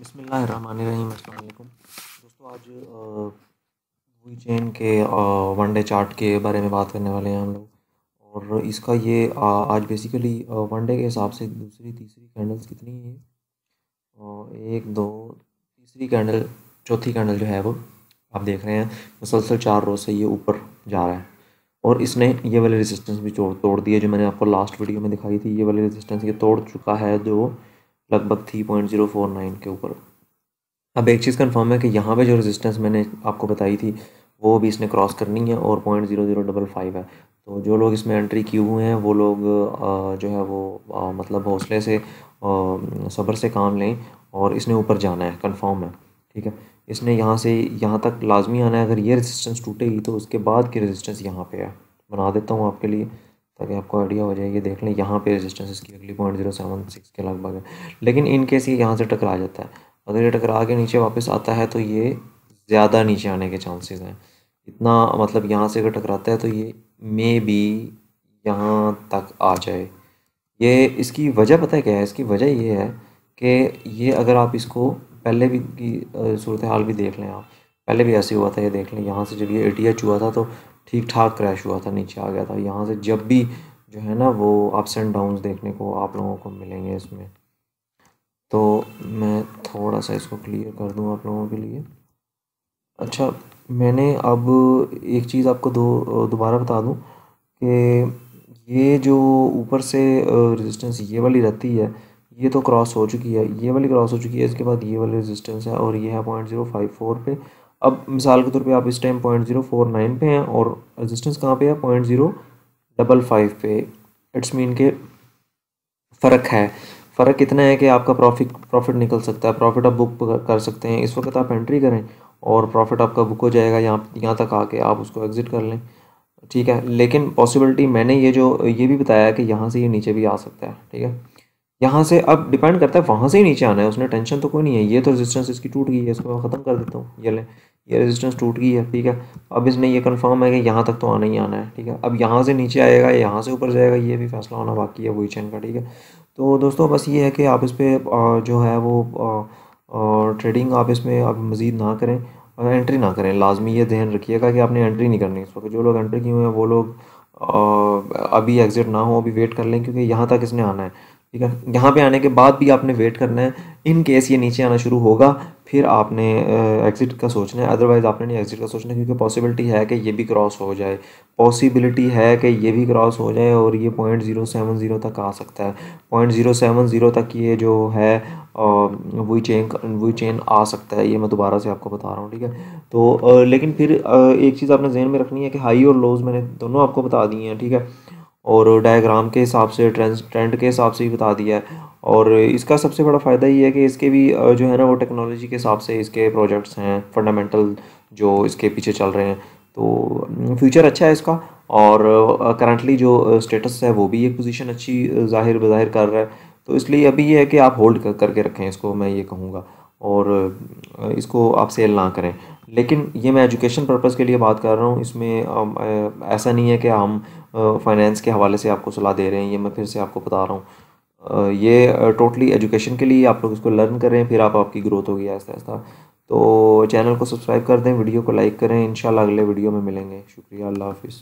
बसमिल दोस्तों आज VeChain के वन डे चार्ट के बारे में बात करने वाले हैं हम लोग और इसका ये आ, आज बेसिकली वन डे के हिसाब से दूसरी तीसरी कैंडल्स कितनी है एक दो तीसरी कैंडल चौथी कैंडल जो है वो आप देख रहे हैं मुसलसल चार रोज़ से ये ऊपर जा रहा है और इसने ये वाले रेजिस्टेंस भी तोड़ तोड़ दिए जो मैंने आपको लास्ट वीडियो में दिखाई थी ये वाले रेजिस्टेंस ये तोड़ चुका है जो लगभग three point zero four nine के ऊपर अब एक चीज़ कन्फर्म है कि यहाँ पे जो रेजिस्टेंस मैंने आपको बताई थी वो भी इसने क्रॉस करनी है और point zero zero double five है तो जो लोग इसमें एंट्री किए हुए हैं वो लोग जो है वो मतलब हौसले से सब्र से काम लें और इसने ऊपर जाना है कन्फर्म है ठीक है इसने यहाँ से यहाँ तक लाजमी आना है अगर ये रेजिस्टेंस टूटेगी तो उसके बाद की रेजिस्टेंस यहाँ पे है बना देता हूँ आपके लिए ताकि आपको आइडिया हो जाएगी देख लें यहाँ पे रेजिस्टेंस इसकी अगली पॉइंट जीरो सेवन सिक्स के लगभग है लेकिन इन केस ये यहाँ से टकरा जाता है अगर ये टकरा के नीचे वापस आता है तो ये ज़्यादा नीचे आने के चांसेस हैं इतना मतलब यहाँ से अगर टकराता है तो ये मे बी यहाँ तक आ जाए ये इसकी वजह पता है क्या है इसकी वजह ये है कि ये अगर आप इसको पहले भी की सूरत हाल भी देख लें आप पहले भी ऐसे हुआ था ये देख लें यहाँ से जब ये ए हुआ था तो ठीक ठाक क्रैश हुआ था नीचे आ गया था यहाँ से जब भी जो है ना वो अप्स एंड डाउन देखने को आप लोगों को मिलेंगे इसमें तो मैं थोड़ा सा इसको क्लियर कर दूँ आप लोगों के लिए अच्छा मैंने अब एक चीज़ आपको दो दोबारा बता दूँ कि ये जो ऊपर से रेजिस्टेंस ये वाली रहती है ये तो क्रॉस हो चुकी है ये वाली क्रॉस हो चुकी है इसके बाद ये वाली रेजिस्टेंस है और ये है पॉइंट ज़ीरो फाइव फोर पे अब मिसाल के तौर पे आप इस time point zero four nine पे हैं और रेजिस्टेंस कहाँ पे है पॉइंट जीरो डबल फाइव पे इट्स मीन के फ़र्क है फ़र्क इतना है कि आपका प्रॉफिट प्रॉफिट निकल सकता है प्रॉफिट आप बुक कर सकते हैं इस वक्त आप एंट्री करें और प्रॉफिट आपका बुक हो जाएगा यहाँ यहाँ तक आके आप उसको एग्ज़िट कर लें ठीक है लेकिन पॉसिबिलिटी मैंने ये जो ये भी बताया कि यहाँ से ये नीचे भी आ सकता है ठीक है यहाँ से अब डिपेंड करता है वहाँ से ही नीचे आना है उसने टेंशन तो कोई नहीं है ये तो रेजिस्टेंस इसकी टूट गई है इसको मैं ख़त्म कर देता हूँ ये लें ये रेजिस्टेंस टूट गई है ठीक है अब इसमें ये कंफर्म है कि यहाँ तक तो आना ही आना है ठीक है अब यहाँ से नीचे आएगा यहाँ से ऊपर जाएगा ये भी फैसला होना बाकी है वही चैन का ठीक है तो दोस्तों बस ये है कि आप इस पर जो है वो ट्रेडिंग आप इसमें आप मज़ीद ना करें और एंट्री ना करें लाजमी ये ध्यान रखिएगा कि आपने एंट्री नहीं करनी इस वक्त जो लोग एंट्री किए हुए हैं वो लोग अभी एग्ज़िट ना हो अभी वेट कर लें क्योंकि यहाँ तक इसने आना है ठीक है यहाँ पे आने के बाद भी आपने वेट करना है इन केस ये नीचे आना शुरू होगा फिर आपने एग्ज़िट का सोचना है अदरवाइज़ आपने नहीं एग्ज़िट का सोचना है क्योंकि पॉसिबिलिटी है कि ये भी क्रॉस हो जाए पॉसिबिलिटी है कि ये भी क्रॉस हो जाए और ये पॉइंट ज़ीरो सेवन ज़ीरो तक आ सकता है पॉइंट ज़ीरो सेवन ज़ीरो तक ये जो है वही चेन वही चेन आ सकता है ये मैं दोबारा से आपको बता रहा हूँ ठीक है तो लेकिन फिर एक चीज़ आपने जहन में रखनी है कि हाई और लोज़ मैंने दोनों आपको बता दिए हैं ठीक है और डायग्राम के हिसाब से ट्रेंड ट्रेंड के हिसाब से ही बता दिया है और इसका सबसे बड़ा फ़ायदा ये है कि इसके भी जो है ना वो टेक्नोलॉजी के हिसाब से इसके प्रोजेक्ट्स हैं फंडामेंटल जो इसके पीछे चल रहे हैं तो फ्यूचर अच्छा है इसका और करंटली जो स्टेटस है वो भी एक पोजीशन अच्छी जाहिर बज़ाहिर कर रहा है तो इसलिए अभी ये है कि आप होल्ड करके रखें इसको मैं ये कहूँगा और इसको आप सेल ना करें लेकिन ये मैं एजुकेशन पर्पज़ के लिए बात कर रहा हूँ इसमें ऐसा नहीं है कि हम फाइनेंस के हवाले से आपको सलाह दे रहे हैं ये मैं फिर से आपको बता रहा हूँ ये टोटली एजुकेशन के लिए आप लोग इसको लर्न करें फिर आप आपकी ग्रोथ होगी ऐसा ऐसा तो चैनल को सब्सक्राइब कर दें वीडियो को लाइक करें इन अगले वीडियो में मिलेंगे शुक्रिया अल्लाह हाफिज़